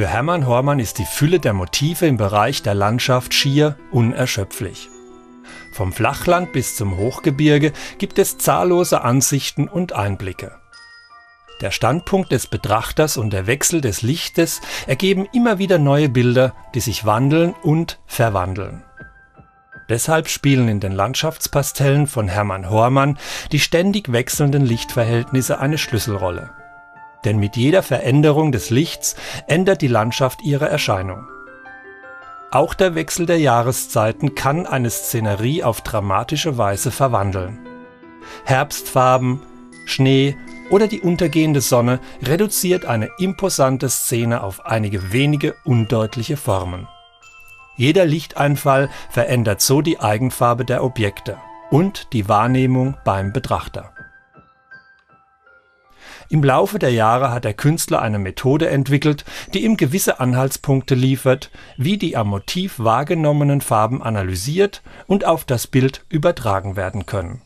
Für Hermann Hormann ist die Fülle der Motive im Bereich der Landschaft schier unerschöpflich. Vom Flachland bis zum Hochgebirge gibt es zahllose Ansichten und Einblicke. Der Standpunkt des Betrachters und der Wechsel des Lichtes ergeben immer wieder neue Bilder, die sich wandeln und verwandeln. Deshalb spielen in den Landschaftspastellen von Hermann Hormann die ständig wechselnden Lichtverhältnisse eine Schlüsselrolle denn mit jeder Veränderung des Lichts ändert die Landschaft ihre Erscheinung. Auch der Wechsel der Jahreszeiten kann eine Szenerie auf dramatische Weise verwandeln. Herbstfarben, Schnee oder die untergehende Sonne reduziert eine imposante Szene auf einige wenige undeutliche Formen. Jeder Lichteinfall verändert so die Eigenfarbe der Objekte und die Wahrnehmung beim Betrachter. Im Laufe der Jahre hat der Künstler eine Methode entwickelt, die ihm gewisse Anhaltspunkte liefert, wie die am Motiv wahrgenommenen Farben analysiert und auf das Bild übertragen werden können.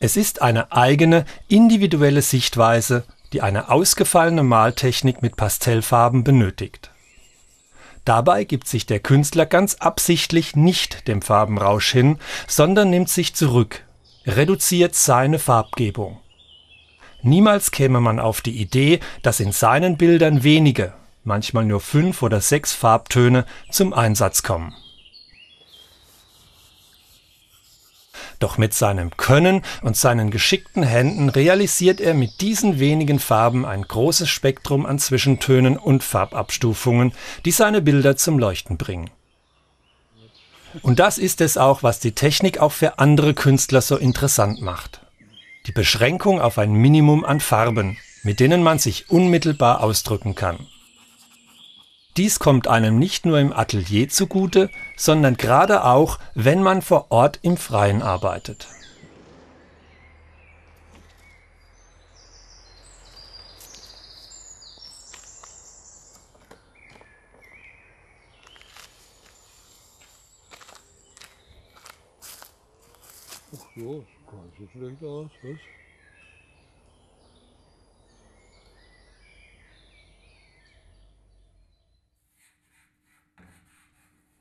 Es ist eine eigene, individuelle Sichtweise, die eine ausgefallene Maltechnik mit Pastellfarben benötigt. Dabei gibt sich der Künstler ganz absichtlich nicht dem Farbenrausch hin, sondern nimmt sich zurück reduziert seine Farbgebung. Niemals käme man auf die Idee, dass in seinen Bildern wenige, manchmal nur fünf oder sechs Farbtöne zum Einsatz kommen. Doch mit seinem Können und seinen geschickten Händen realisiert er mit diesen wenigen Farben ein großes Spektrum an Zwischentönen und Farbabstufungen, die seine Bilder zum Leuchten bringen und das ist es auch, was die Technik auch für andere Künstler so interessant macht. Die Beschränkung auf ein Minimum an Farben, mit denen man sich unmittelbar ausdrücken kann. Dies kommt einem nicht nur im Atelier zugute, sondern gerade auch, wenn man vor Ort im Freien arbeitet Jo, sieht nicht schlecht aus, was?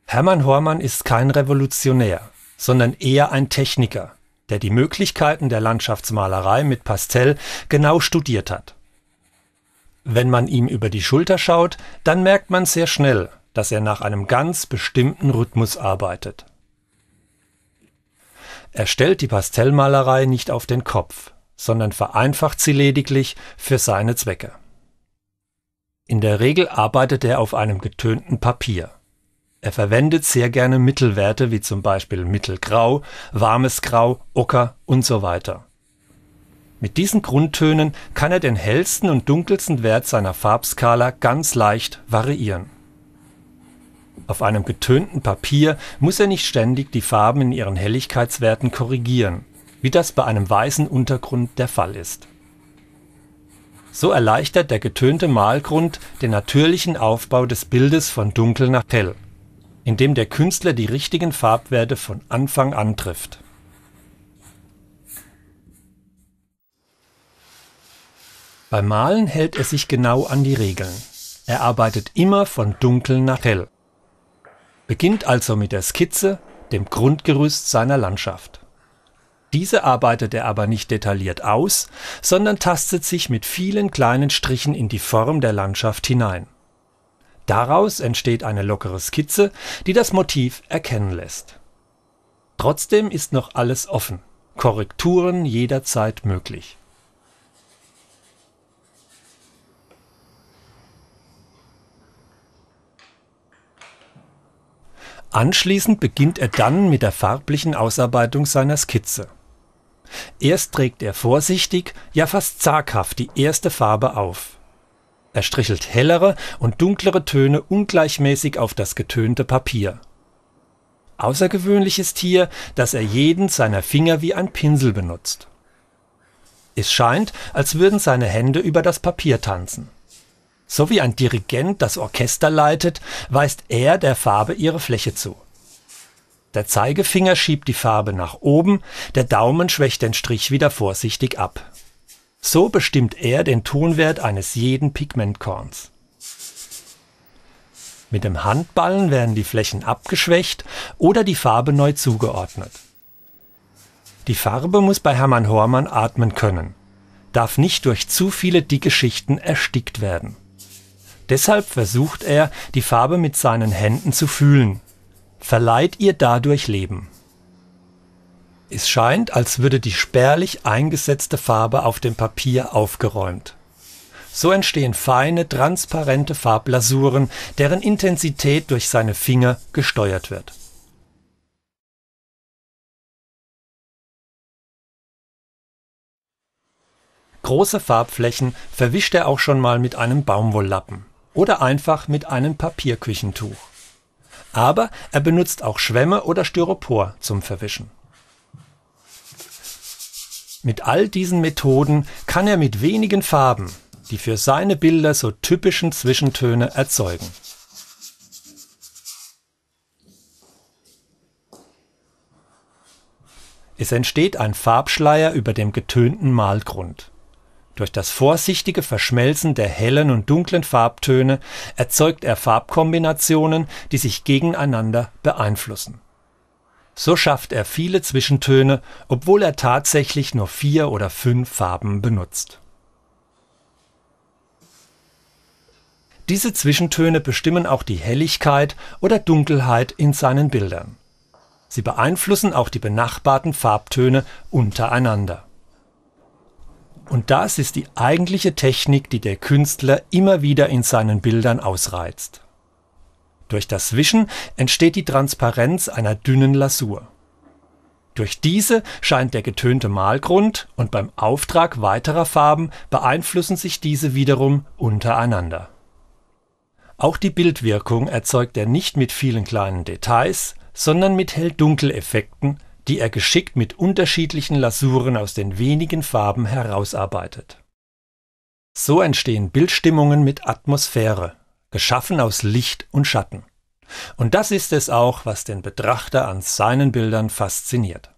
Hermann Hormann ist kein Revolutionär, sondern eher ein Techniker, der die Möglichkeiten der Landschaftsmalerei mit Pastell genau studiert hat. Wenn man ihm über die Schulter schaut, dann merkt man sehr schnell, dass er nach einem ganz bestimmten Rhythmus arbeitet. Er stellt die Pastellmalerei nicht auf den Kopf, sondern vereinfacht sie lediglich für seine Zwecke. In der Regel arbeitet er auf einem getönten Papier. Er verwendet sehr gerne Mittelwerte wie zum Beispiel Mittelgrau, warmes Grau, Ocker und so weiter. Mit diesen Grundtönen kann er den hellsten und dunkelsten Wert seiner Farbskala ganz leicht variieren auf einem getönten Papier muss er nicht ständig die Farben in ihren Helligkeitswerten korrigieren, wie das bei einem weißen Untergrund der Fall ist. So erleichtert der getönte Malgrund den natürlichen Aufbau des Bildes von dunkel nach hell, indem der Künstler die richtigen Farbwerte von Anfang an trifft. Beim Malen hält er sich genau an die Regeln. Er arbeitet immer von dunkel nach hell beginnt also mit der Skizze, dem Grundgerüst seiner Landschaft. Diese arbeitet er aber nicht detailliert aus, sondern tastet sich mit vielen kleinen Strichen in die Form der Landschaft hinein. Daraus entsteht eine lockere Skizze, die das Motiv erkennen lässt. Trotzdem ist noch alles offen, Korrekturen jederzeit möglich Anschließend beginnt er dann mit der farblichen Ausarbeitung seiner Skizze. Erst trägt er vorsichtig, ja fast zaghaft die erste Farbe auf. Er strichelt hellere und dunklere Töne ungleichmäßig auf das getönte Papier. Außergewöhnlich ist hier, dass er jeden seiner Finger wie ein Pinsel benutzt. Es scheint, als würden seine Hände über das Papier tanzen so wie ein Dirigent das Orchester leitet, weist er der Farbe ihre Fläche zu. Der Zeigefinger schiebt die Farbe nach oben, der Daumen schwächt den Strich wieder vorsichtig ab. So bestimmt er den Tonwert eines jeden Pigmentkorns. Mit dem Handballen werden die Flächen abgeschwächt oder die Farbe neu zugeordnet. Die Farbe muss bei Hermann Hormann atmen können, darf nicht durch zu viele dicke Schichten erstickt werden Deshalb versucht er, die Farbe mit seinen Händen zu fühlen, verleiht ihr dadurch Leben. Es scheint, als würde die spärlich eingesetzte Farbe auf dem Papier aufgeräumt. So entstehen feine, transparente Farblasuren, deren Intensität durch seine Finger gesteuert wird. Große Farbflächen verwischt er auch schon mal mit einem Baumwolllappen oder einfach mit einem Papierküchentuch. Aber er benutzt auch Schwämme oder Styropor zum Verwischen. Mit all diesen Methoden kann er mit wenigen Farben die für seine Bilder so typischen Zwischentöne erzeugen. Es entsteht ein Farbschleier über dem getönten Malgrund. Durch das vorsichtige Verschmelzen der hellen und dunklen Farbtöne erzeugt er Farbkombinationen, die sich gegeneinander beeinflussen. So schafft er viele Zwischentöne, obwohl er tatsächlich nur vier oder fünf Farben benutzt. Diese Zwischentöne bestimmen auch die Helligkeit oder Dunkelheit in seinen Bildern. Sie beeinflussen auch die benachbarten Farbtöne untereinander und das ist die eigentliche Technik, die der Künstler immer wieder in seinen Bildern ausreizt. Durch das Wischen entsteht die Transparenz einer dünnen Lasur. Durch diese scheint der getönte Malgrund und beim Auftrag weiterer Farben beeinflussen sich diese wiederum untereinander. Auch die Bildwirkung erzeugt er nicht mit vielen kleinen Details, sondern mit Hell-Dunkel-Effekten die er geschickt mit unterschiedlichen Lasuren aus den wenigen Farben herausarbeitet. So entstehen Bildstimmungen mit Atmosphäre, geschaffen aus Licht und Schatten. Und das ist es auch, was den Betrachter an seinen Bildern fasziniert.